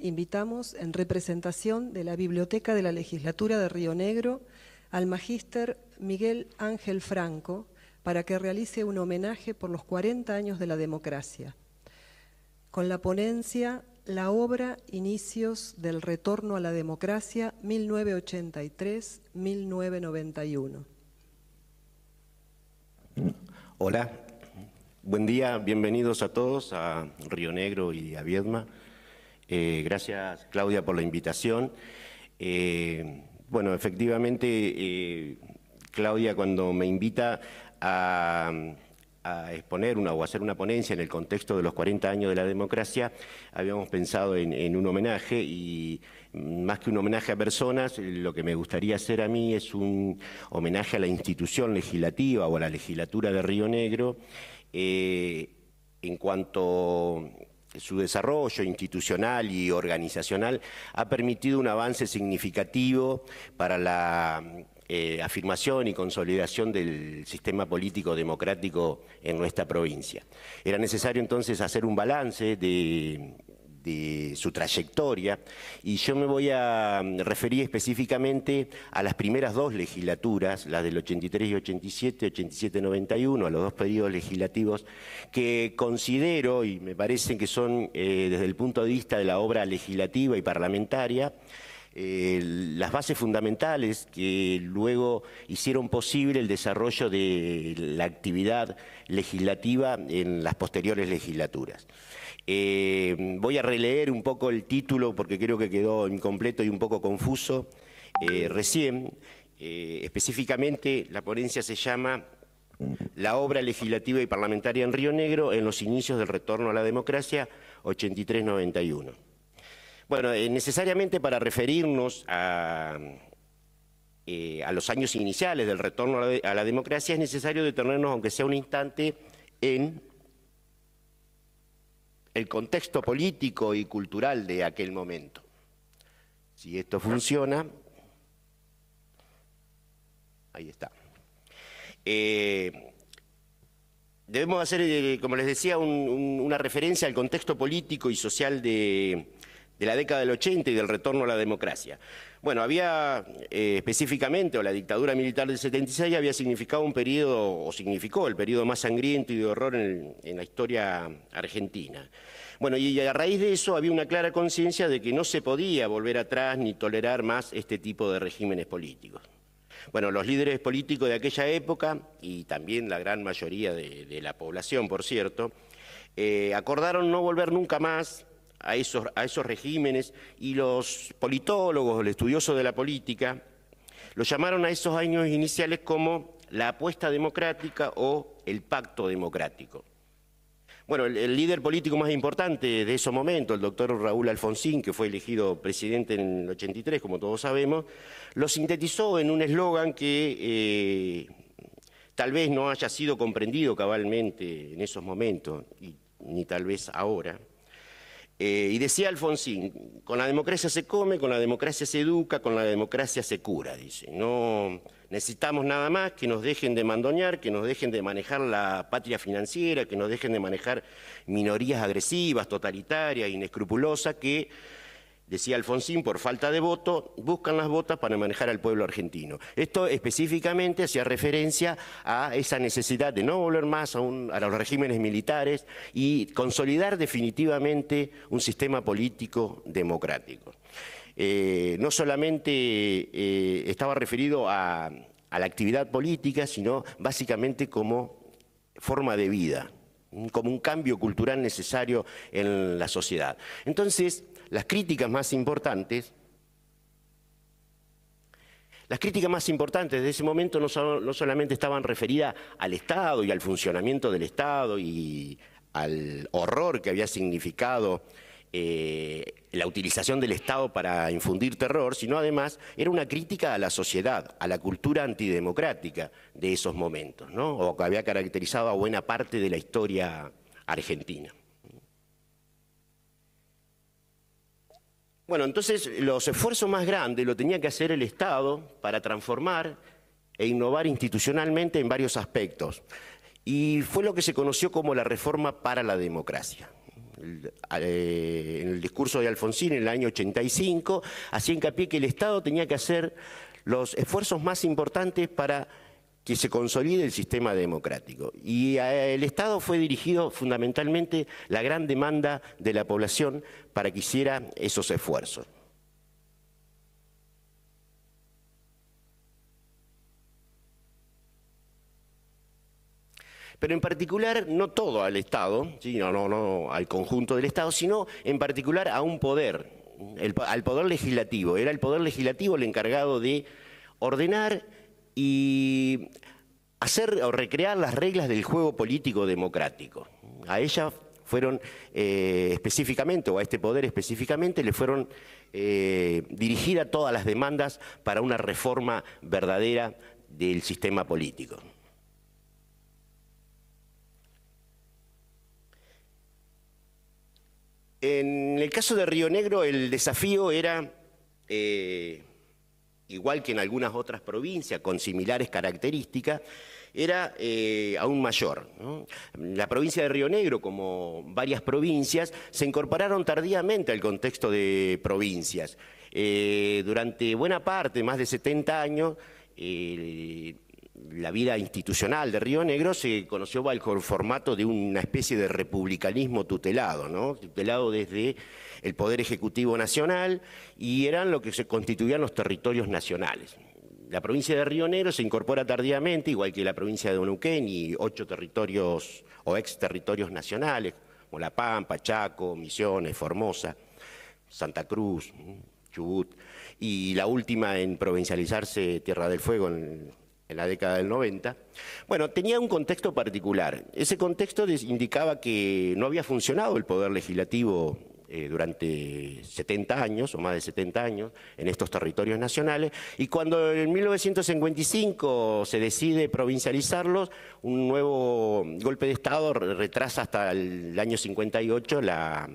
invitamos en representación de la Biblioteca de la Legislatura de Río Negro al magíster Miguel Ángel Franco para que realice un homenaje por los 40 años de la democracia, con la ponencia La obra Inicios del Retorno a la Democracia 1983-1991. Hola, buen día, bienvenidos a todos a Río Negro y a Viedma. Eh, gracias, Claudia, por la invitación. Eh, bueno, efectivamente, eh, Claudia, cuando me invita a, exponer una, o hacer una ponencia en el contexto de los 40 años de la democracia, habíamos pensado en, un homenaje y más que un homenaje a personas, lo que me gustaría hacer a mí es un homenaje a la institución legislativa o a la legislatura de Río Negro en cuanto su desarrollo institucional y organizacional ha permitido un avance significativo para la eh, afirmación y consolidación del sistema político democrático en nuestra provincia. Era necesario entonces hacer un balance de, de su trayectoria y yo me voy a referir específicamente a las primeras dos legislaturas, las del 83 y 87, 87 91, a los dos periodos legislativos que considero y me parecen que son eh, desde el punto de vista de la obra legislativa y parlamentaria eh, las bases fundamentales que luego hicieron posible el desarrollo de la actividad legislativa en las posteriores legislaturas. Eh, voy a releer un poco el título porque creo que quedó incompleto y un poco confuso. Eh, recién, específicamente, la ponencia se llama la obra legislativa y parlamentaria en Río Negro en los inicios del retorno a la democracia 83-91. Bueno, eh, necesariamente para referirnos eh, a, los años iniciales del retorno a la, democracia es necesario detenernos, aunque sea un instante, en el contexto político y cultural de aquel momento. Si esto funciona, ahí está. Eh, debemos hacer, como les decía, una referencia al contexto político y social de, de la década del 80 y del retorno a la democracia. Bueno, había eh, específicamente, o la dictadura militar del 76 había significado un periodo, o significó el periodo más sangriento y de horror en, la historia argentina. Bueno, y a raíz de eso había una clara conciencia de que no se podía volver atrás ni tolerar más este tipo de regímenes políticos. Bueno, los líderes políticos de aquella época, y también la gran mayoría de, la población, por cierto, eh, acordaron no volver nunca más a esos, regímenes y los politólogos, los estudiosos de la política, lo llamaron a esos años iniciales como la apuesta democrática o el pacto democrático. Bueno, el, líder político más importante de esos momentos, el doctor Raúl Alfonsín, que fue elegido presidente en el 83, como todos sabemos, lo sintetizó en un eslogan que eh, tal vez no haya sido comprendido cabalmente en esos momentos, ni tal vez ahora, eh, y decía Alfonsín, con la democracia se come, con la democracia se educa, con la democracia se cura, dice. No necesitamos nada más que nos dejen de mandoñar, que nos dejen de manejar la patria financiera, que nos dejen de manejar minorías agresivas, totalitarias, inescrupulosas, que decía Alfonsín, por falta de voto, buscan las botas para manejar al pueblo argentino. Esto específicamente hacía referencia a esa necesidad de no volver más a, los regímenes militares y consolidar definitivamente un sistema político democrático. Eh, no solamente eh, estaba referido a, a la actividad política, sino básicamente como forma de vida, como un cambio cultural necesario en la sociedad. Entonces, las críticas más importantes, las críticas más importantes de ese momento no, solamente estaban referidas al Estado y al funcionamiento del Estado y al horror que había significado eh, la utilización del Estado para infundir terror, sino además era una crítica a la sociedad, a la cultura antidemocrática de esos momentos, ¿no? o que había caracterizado a buena parte de la historia argentina. Bueno, entonces los esfuerzos más grandes lo tenía que hacer el Estado para transformar e innovar institucionalmente en varios aspectos. Y fue lo que se conoció como la reforma para la democracia. Eh, en el discurso de Alfonsín en el año 85, hacía hincapié que el Estado tenía que hacer los esfuerzos más importantes para que se consolide el sistema democrático. Y eh, el Estado fue dirigido fundamentalmente la gran demanda de la población para que hiciera esos esfuerzos. Pero en particular no todo al Estado, sino no, al conjunto del Estado, sino en particular a un poder, al poder legislativo. Era el poder legislativo el encargado de ordenar y hacer o recrear las reglas del juego político democrático. A ella fueron eh, específicamente, o a este poder específicamente, le fueron eh, dirigidas todas las demandas para una reforma verdadera del sistema político. En el caso de Río Negro, el desafío era eh, igual que en algunas otras provincias con similares características, era eh, aún mayor. La provincia de Río Negro, como varias provincias, se incorporaron tardíamente al contexto de provincias. Eh, durante buena parte, más de 70 años, la vida institucional de Río Negro se conoció bajo el formato de una especie de republicanismo tutelado, ¿no? tutelado desde el Poder Ejecutivo Nacional y eran lo que se constituían los territorios nacionales. La provincia de Río Negro se incorpora tardíamente, igual que la provincia de Neuquén y ocho territorios o ex territorios nacionales, como La Pampa, Chaco, Misiones, Formosa, Santa Cruz, Chubut, y la última en provincializarse Tierra del Fuego en, en la década del 90. Bueno, tenía un contexto particular. Ese contexto indicaba que no había funcionado el poder legislativo eh, durante 70 años o más de 70 años en estos territorios nacionales y cuando en 1955 se decide provincializarlos, un nuevo golpe de Estado retrasa hasta el año 58 la,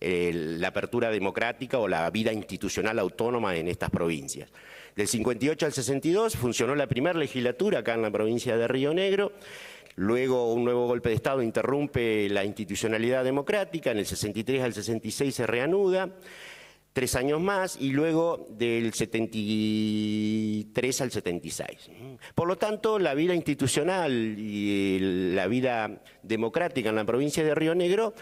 eh, la apertura democrática o la vida institucional autónoma en estas provincias. Del 58 al 62 funcionó la primera legislatura acá en la provincia de Río Negro Luego un nuevo golpe de Estado interrumpe la institucionalidad democrática, en el 63 al 66 se reanuda, tres años más y luego del 73 al 76. Por lo tanto, la vida institucional y la vida democrática en la provincia de Río Negro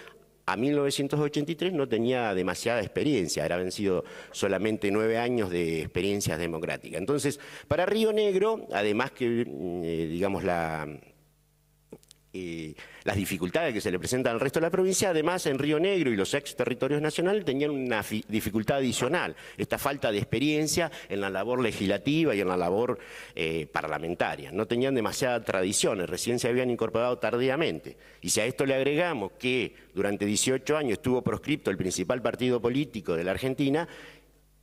a 1983 no tenía demasiada experiencia, era vencido solamente nueve años de experiencias democráticas. Entonces, para Río Negro, además que, eh, digamos, la las dificultades que se le presentan al resto de la provincia, además en Río Negro y los ex territorios nacionales tenían una dificultad adicional, esta falta de experiencia en la labor legislativa y en la labor eh, parlamentaria. No tenían demasiadas tradiciones, recién se habían incorporado tardíamente. Y si a esto le agregamos que durante 18 años estuvo proscripto el principal partido político de la Argentina,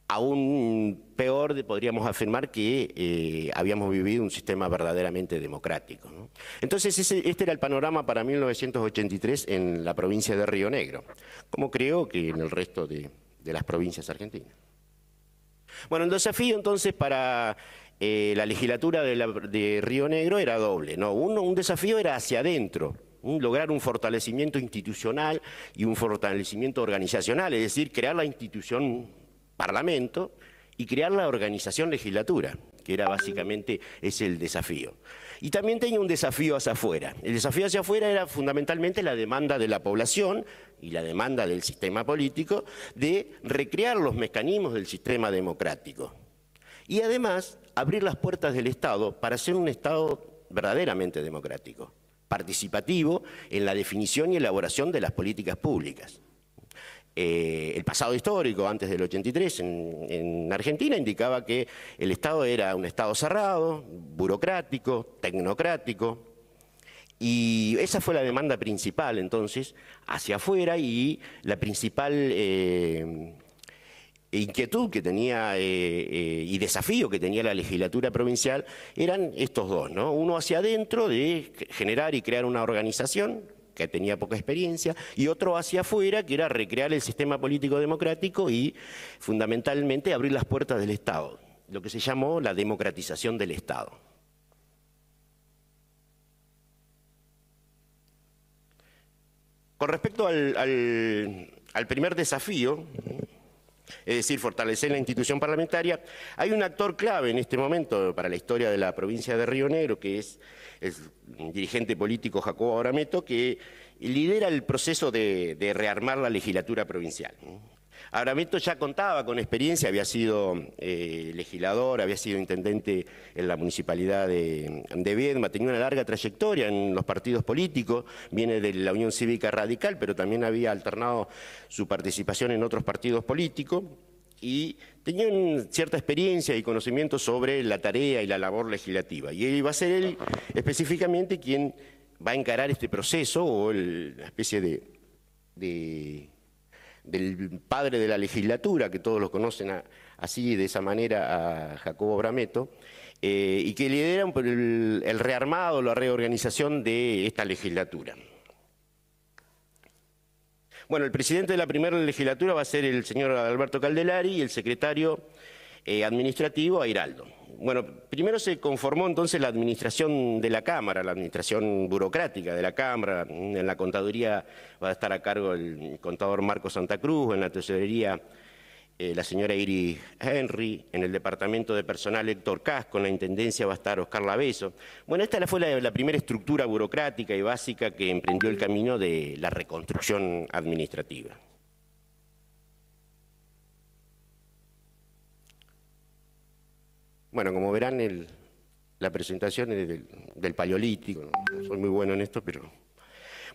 Aún peor podríamos afirmar que eh, habíamos vivido un sistema verdaderamente democrático. Entonces este era el panorama para 1983 en la provincia de Río Negro, como creo que en el resto de, las provincias argentinas. Bueno, el desafío entonces para eh, la legislatura de, Río Negro era doble. ¿no? Uno, un desafío era hacia adentro, lograr un fortalecimiento institucional y un fortalecimiento organizacional, es decir, crear la institución Parlamento y crear la organización legislatura, que era básicamente es el desafío. Y también tenía un desafío hacia afuera. El desafío hacia afuera era fundamentalmente la demanda de la población y la demanda del sistema político de recrear los mecanismos del sistema democrático. Y además abrir las puertas del Estado para ser un Estado verdaderamente democrático, participativo en la definición y elaboración de las políticas públicas. Eh, el pasado histórico, antes del 83, en, Argentina, indicaba que el Estado era un Estado cerrado, burocrático, tecnocrático, y esa fue la demanda principal entonces, hacia afuera, y la principal eh, inquietud que tenía eh, y desafío que tenía la legislatura provincial eran estos dos, ¿no? uno hacia adentro de generar y crear una organización que tenía poca experiencia, y otro hacia afuera, que era recrear el sistema político democrático y fundamentalmente abrir las puertas del Estado, lo que se llamó la democratización del Estado. Con respecto al, al primer desafío, es decir, fortalecer la institución parlamentaria. Hay un actor clave en este momento para la historia de la provincia de Río Negro, que es el dirigente político Jacobo Arameto, que lidera el proceso de, de rearmar la legislatura provincial. Abrahamito ya contaba con experiencia, había sido eh, legislador, había sido intendente en la municipalidad de, de tenía una larga trayectoria en los partidos políticos, viene de la Unión Cívica Radical, pero también había alternado su participación en otros partidos políticos y tenía cierta experiencia y conocimiento sobre la tarea y la labor legislativa. Y él va a ser él específicamente quien va a encarar este proceso o la especie de del padre de la legislatura, que todos los conocen así, de esa manera, a Jacobo Brameto, eh, y que lideran el, el rearmado, la reorganización de esta legislatura. Bueno, el presidente de la primera legislatura va a ser el señor Alberto Caldelari y el secretario eh, administrativo a Hiraldo. Bueno, primero se conformó entonces la administración de la Cámara, la administración burocrática de la Cámara. En la contaduría va a estar a cargo el contador Marco Santa Cruz, en la tesorería eh, la señora Iris Henry, en el departamento de personal Héctor Casco, en la intendencia va a estar Oscar Laveso. Bueno, esta fue la, primera estructura burocrática y básica que emprendió el camino de la reconstrucción administrativa. Bueno, como verán, la presentación es del, paleolítico. No soy muy bueno en esto, pero...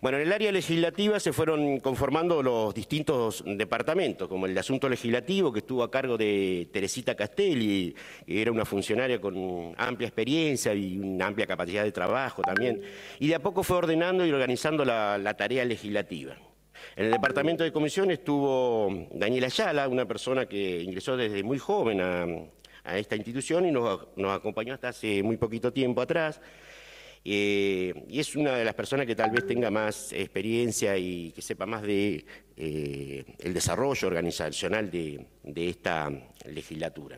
Bueno, en el área legislativa se fueron conformando los distintos departamentos, como el asunto legislativo, que estuvo a cargo de Teresita Castelli, que era una funcionaria con amplia experiencia y una amplia capacidad de trabajo también, y de a poco fue ordenando y organizando la, tarea legislativa. En el departamento de comisión estuvo Daniela Ayala, una persona que ingresó desde muy joven a, a esta institución y nos, acompañó hasta hace muy poquito tiempo atrás. Eh, y es una de las personas que tal vez tenga más experiencia y que sepa más de eh, el desarrollo organizacional de, esta legislatura.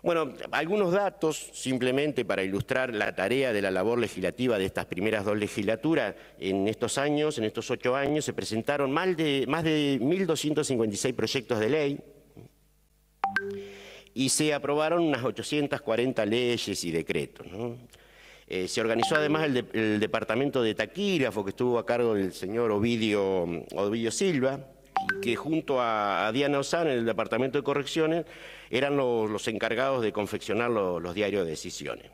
Bueno, algunos datos simplemente para ilustrar la tarea de la labor legislativa de estas primeras dos legislaturas. En estos años, en estos ocho años, se presentaron más de, más de 1.256 proyectos de ley y se aprobaron unas 840 leyes y decretos. Eh, se organizó además el, departamento de taquígrafo que estuvo a cargo del señor Ovidio, mm, Silva, que junto a, Diana Osán en el departamento de correcciones eran los, encargados de confeccionar los, diarios de decisiones.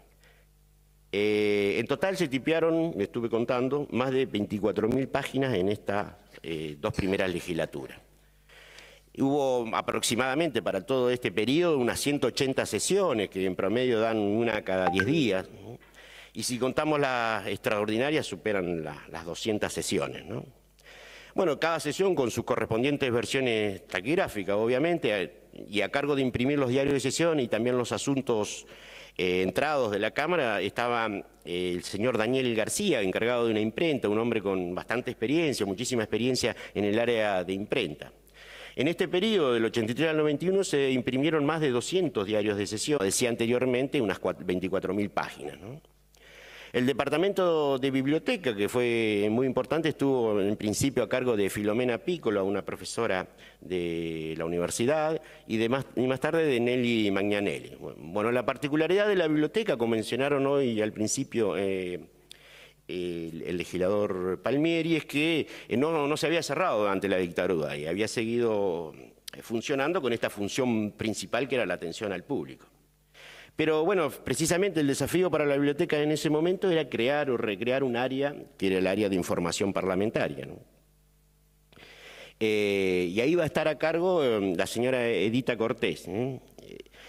Eh, en total se tipearon, me estuve contando, más de 24.000 páginas en estas eh, dos primeras legislaturas. Hubo aproximadamente para todo este periodo unas 180 sesiones, que en promedio dan una cada 10 días. Y si contamos las extraordinarias, superan las 200 sesiones. Bueno, cada sesión con sus correspondientes versiones taquigráficas, obviamente, y a cargo de imprimir los diarios de sesión y también los asuntos eh, entrados de la Cámara, estaba eh, el señor Daniel García, encargado de una imprenta, un hombre con bastante experiencia, muchísima experiencia en el área de imprenta. En este periodo, del 83 al 91, se imprimieron más de 200 diarios de sesión, decía anteriormente, unas 24.000 páginas. El departamento de biblioteca, que fue muy importante, estuvo en principio a cargo de Filomena Piccolo, una profesora de la universidad, y, más, tarde de Nelly Magnanelli. Bueno, la particularidad de la biblioteca, como mencionaron hoy al principio... Eh, el, legislador Palmieri es que no, no se había cerrado ante la dictadura y había seguido eh, funcionando con esta función principal que era la atención al público. Pero bueno, precisamente el desafío para la biblioteca en ese momento era crear o recrear un área que era el área de información parlamentaria. Eh, y ahí va a estar a cargo eh, la señora Edita Cortés.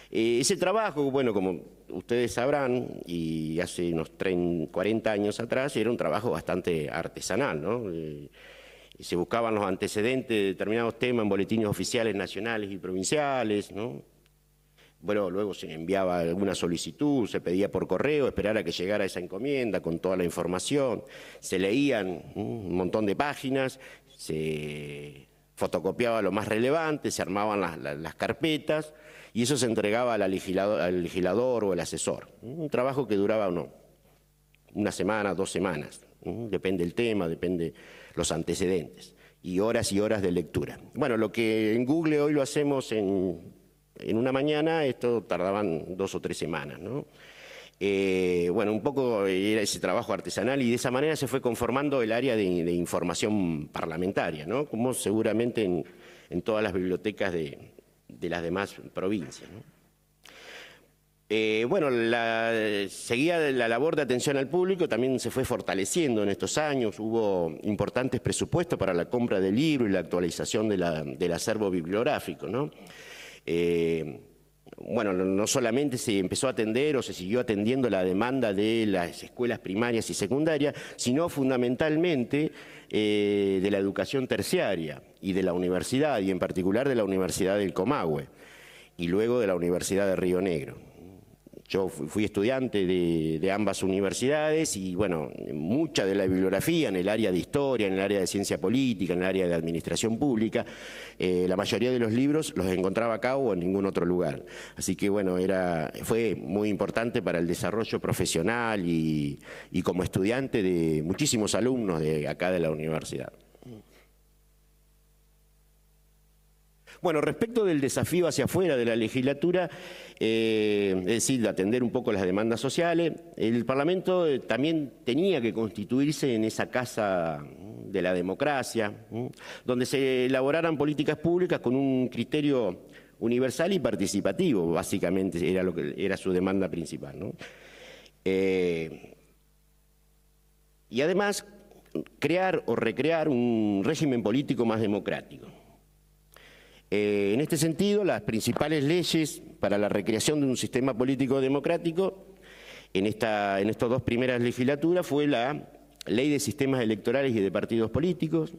ese trabajo, bueno, como ustedes sabrán, y hace unos 30, 40 años atrás era un trabajo bastante artesanal, ¿no? Eh, se buscaban los antecedentes de determinados temas en boletines oficiales nacionales y provinciales, ¿no? Bueno, luego se enviaba alguna solicitud, se pedía por correo, esperar a que llegara esa encomienda con toda la información, se leían un montón de páginas, se fotocopiaba lo más relevante, se armaban las, carpetas y eso se entregaba al legislador, o al asesor. Un trabajo que duraba una semana, dos semanas, depende el tema, depende los antecedentes, y horas y horas de lectura. Bueno, lo que en Google hoy lo hacemos en, en una mañana, esto tardaban dos o tres semanas, ¿no? Eh, bueno, un poco era ese trabajo artesanal y de esa manera se fue conformando el área de, información parlamentaria, ¿no? como seguramente en, todas las bibliotecas de, las demás provincias. Eh, bueno, la, seguía la labor de atención al público, también se fue fortaleciendo en estos años, hubo importantes presupuestos para la compra de libros y la actualización del acervo bibliográfico. ¿no? Eh, bueno, no solamente se empezó a atender o se siguió atendiendo la demanda de las escuelas primarias y secundarias, sino fundamentalmente eh, de la educación terciaria y de la universidad, y en particular de la Universidad del Comahue, y luego de la Universidad de Río Negro. Yo fui estudiante de, ambas universidades y, bueno, mucha de la bibliografía en el área de historia, en el área de ciencia política, en el área de administración pública, eh, la mayoría de los libros los encontraba acá o en ningún otro lugar. Así que, bueno, era, fue muy importante para el desarrollo profesional y, y como estudiante de muchísimos alumnos de acá de la universidad. Bueno, respecto del desafío hacia afuera de la legislatura, eh, es decir, de atender un poco las demandas sociales, el Parlamento eh, también tenía que constituirse en esa casa de la democracia, donde se elaboraran políticas públicas con un criterio universal y participativo, básicamente era, lo que, era su demanda principal. Eh, y además, crear o recrear un régimen político más democrático. Eh, en este sentido, las principales leyes para la recreación de un sistema político democrático en, estas dos primeras legislaturas fue la Ley de Sistemas Electorales y de Partidos Políticos,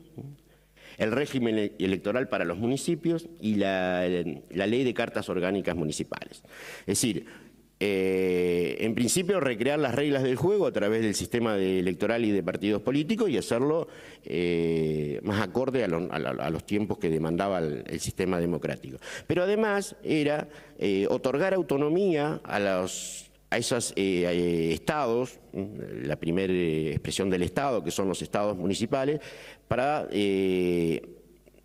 el régimen e-, electoral para los municipios y la, la, ley de cartas orgánicas municipales. Es decir, eh, en principio, recrear las reglas del juego a través del sistema electoral y de partidos políticos y hacerlo eh, más acorde a, los tiempos que demandaba el, sistema democrático. Pero además era eh, otorgar autonomía a esos estados, mm, la primera expresión del estado, que son los estados municipales, para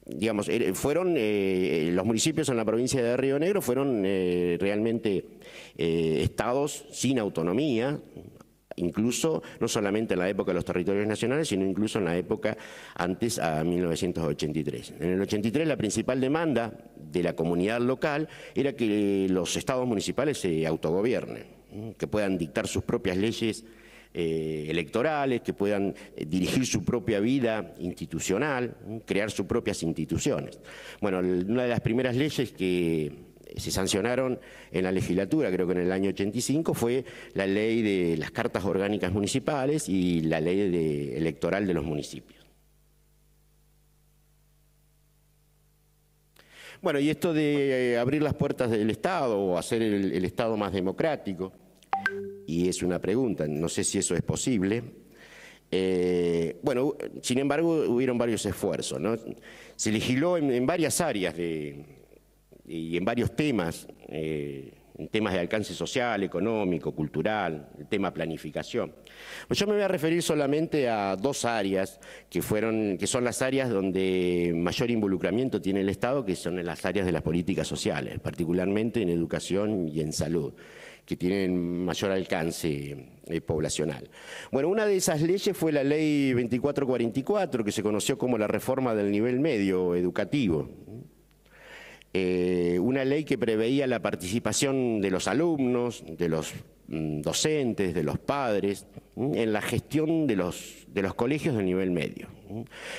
digamos, eh, fueron eh, eh, los municipios en la provincia de Río Negro fueron realmente estados sin autonomía, incluso no solamente en la época de los territorios nacionales, sino incluso en la época antes a 1983. En el 83 la principal demanda de la comunidad local era que los estados municipales se autogobiernen, que puedan dictar sus propias leyes eh, electorales, que puedan eh, dirigir su propia vida institucional, crear sus propias instituciones. Bueno, una de las primeras leyes que eh, se sancionaron en la legislatura, creo que en el año 85, fue la ley de las cartas orgánicas municipales y la ley electoral de los municipios. Bueno, y esto de abrir las puertas del Estado o hacer el Estado más democrático, y es una pregunta, no sé si eso es posible. Eh, bueno, sin embargo, hubo varios esfuerzos. Se legisló en, varias áreas y en varios temas, eh, en temas de alcance social, económico, cultural, el tema planificación. Pues yo me voy a referir solamente a dos áreas que, fueron, que son las áreas donde mayor involucramiento tiene el Estado, que son en las áreas de las políticas sociales, particularmente en educación y en salud que tienen mayor alcance eh, poblacional. Bueno, una de esas leyes fue la ley 2444, que se conoció como la reforma del nivel medio educativo. Eh, una ley que preveía la participación de los alumnos, de los mm, docentes, de los padres, mm, en la gestión de los colegios del nivel medio.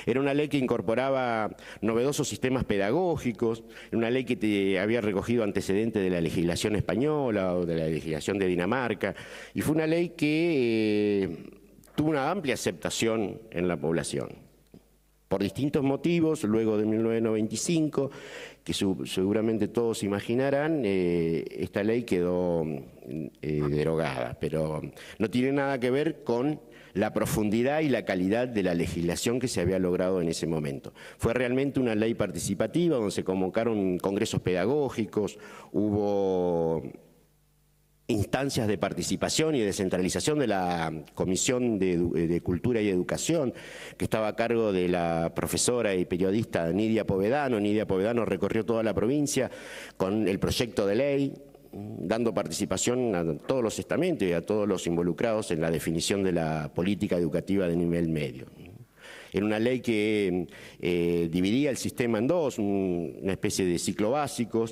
Era una ley que incorporaba novedosos sistemas pedagógicos, una ley que había recogido antecedentes de la legislación española o de la legislación de Dinamarca, y fue una ley que eh, tuvo una amplia aceptación en la población. Por distintos motivos, luego de 1995, que seguramente todos imaginarán, eh, esta ley quedó eh, derogada, pero no tiene nada que ver con la profundidad y la calidad de la legislación que se había logrado en ese momento. Fue realmente una ley participativa donde se convocaron congresos pedagógicos, hubo instancias de participación y descentralización de la Comisión de, de, Cultura y Educación, que estaba a cargo de la profesora y periodista Nidia Povedano. Nidia Povedano recorrió toda la provincia con el proyecto de ley, dando participación a todos los estamentos y a todos los involucrados en la definición de la política educativa de nivel medio. En una ley que eh, dividía el sistema en dos, una especie de ciclo básico.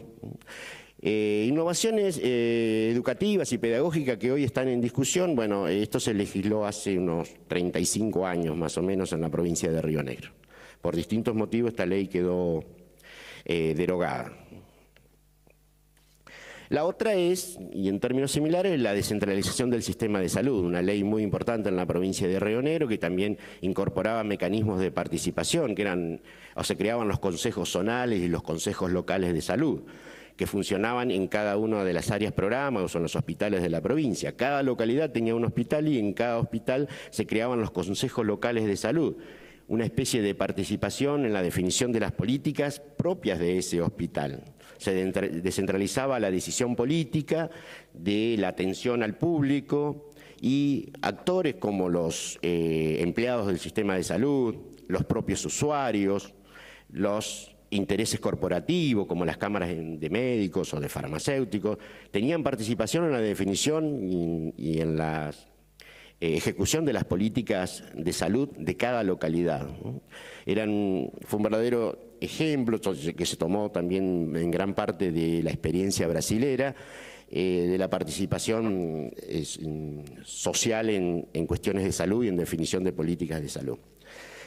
Eh, innovaciones eh, educativas y pedagógicas que hoy están en discusión, bueno, esto se legisló hace unos 35 años más o menos en la provincia de Río Negro. Por distintos motivos esta ley quedó derogada. La otra es, y en términos similares, la descentralización del sistema de salud, una ley muy importante en la provincia de Río Negro que también incorporaba mecanismos de participación, que eran, o se creaban los consejos zonales y los consejos locales de salud que funcionaban en cada una de las áreas programas o en los hospitales de la provincia. Cada localidad tenía un hospital y en cada hospital se creaban los consejos locales de salud, una especie de participación en la definición de las políticas propias de ese hospital se descentralizaba la decisión política de la atención al público y actores como los eh, empleados del sistema de salud, los propios usuarios, los intereses corporativos, como las cámaras de médicos o de farmacéuticos, tenían participación en la definición y, en la eh, ejecución de las políticas de salud de cada localidad. Eran, fue un verdadero ejemplo que se tomó también en gran parte de la experiencia brasilera, eh, de la participación social en, cuestiones de salud y en definición de políticas de salud.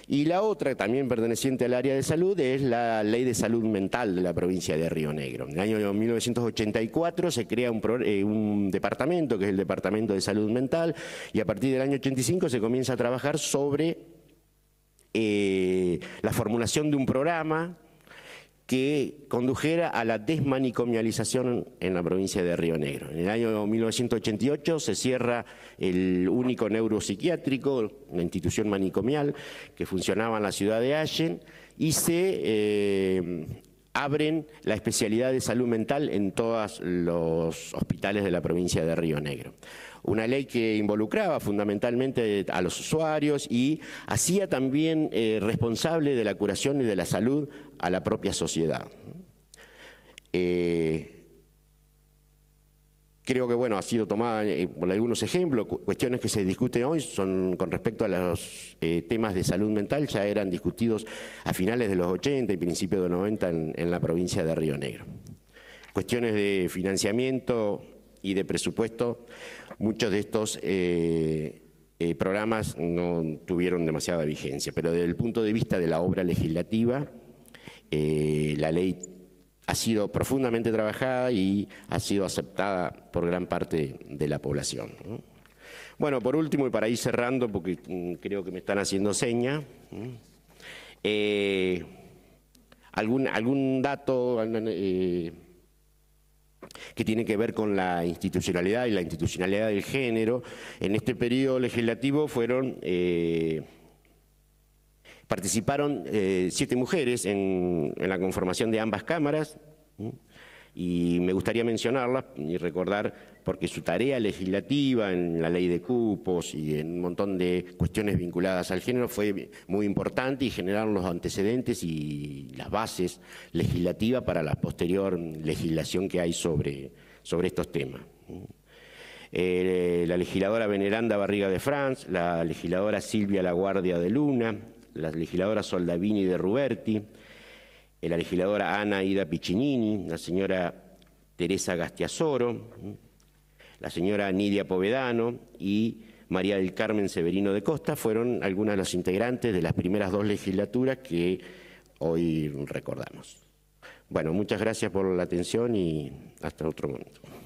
Y la otra, también perteneciente al área de salud, es la Ley de Salud Mental de la provincia de Río Negro. En el año 1984 se crea un, eh, un, departamento, que es el Departamento de Salud Mental, y a partir del año 85 se comienza a trabajar sobre eh, la formulación de un programa que condujera a la desmanicomialización en la provincia de Río Negro. En el año 1988 se cierra el único neuropsiquiátrico, la institución manicomial que funcionaba en la ciudad de Allen, y se eh, abren la especialidad de salud mental en todos los hospitales de la provincia de Río Negro una ley que involucraba fundamentalmente a los usuarios y hacía también eh, responsable de la curación y de la salud a la propia sociedad. Eh, creo que bueno, ha sido tomada eh, por algunos ejemplos, cuestiones que se discuten hoy son con respecto a los temas de salud mental, ya eran discutidos a finales de los 80 y principios de los 90 en la provincia de Río Negro. Cuestiones de financiamiento y de presupuesto Muchos de estos eh, eh, programas no tuvieron demasiada vigencia, pero desde el punto de vista de la obra legislativa, eh, la ley ha sido profundamente trabajada y ha sido aceptada por gran parte de la población. Bueno, por último, y para ir cerrando, porque mm, creo que me están haciendo seña, algún, dato que tiene que ver con la institucionalidad y la institucionalidad del género. En este periodo legislativo fueron... Eh, participaron eh, siete mujeres en la conformación de ambas cámaras, y me gustaría mencionarlas y recordar, porque su tarea legislativa en la ley de cupos y en un montón de cuestiones vinculadas al género fue muy importante y generaron los antecedentes y las bases legislativas para la posterior legislación que hay sobre, sobre estos temas. Eh, la legisladora Veneranda Barriga de France, la legisladora Silvia Laguardia de Luna, la legisladora Soldavini de Ruberti, la legisladora Ana Ida Piccinini, la señora Teresa Gastiazoro, la señora Nidia Povedano y María del Carmen Severino de Costa fueron algunas de las integrantes de las primeras dos legislaturas que hoy recordamos. Bueno, muchas gracias por la atención y hasta otro momento.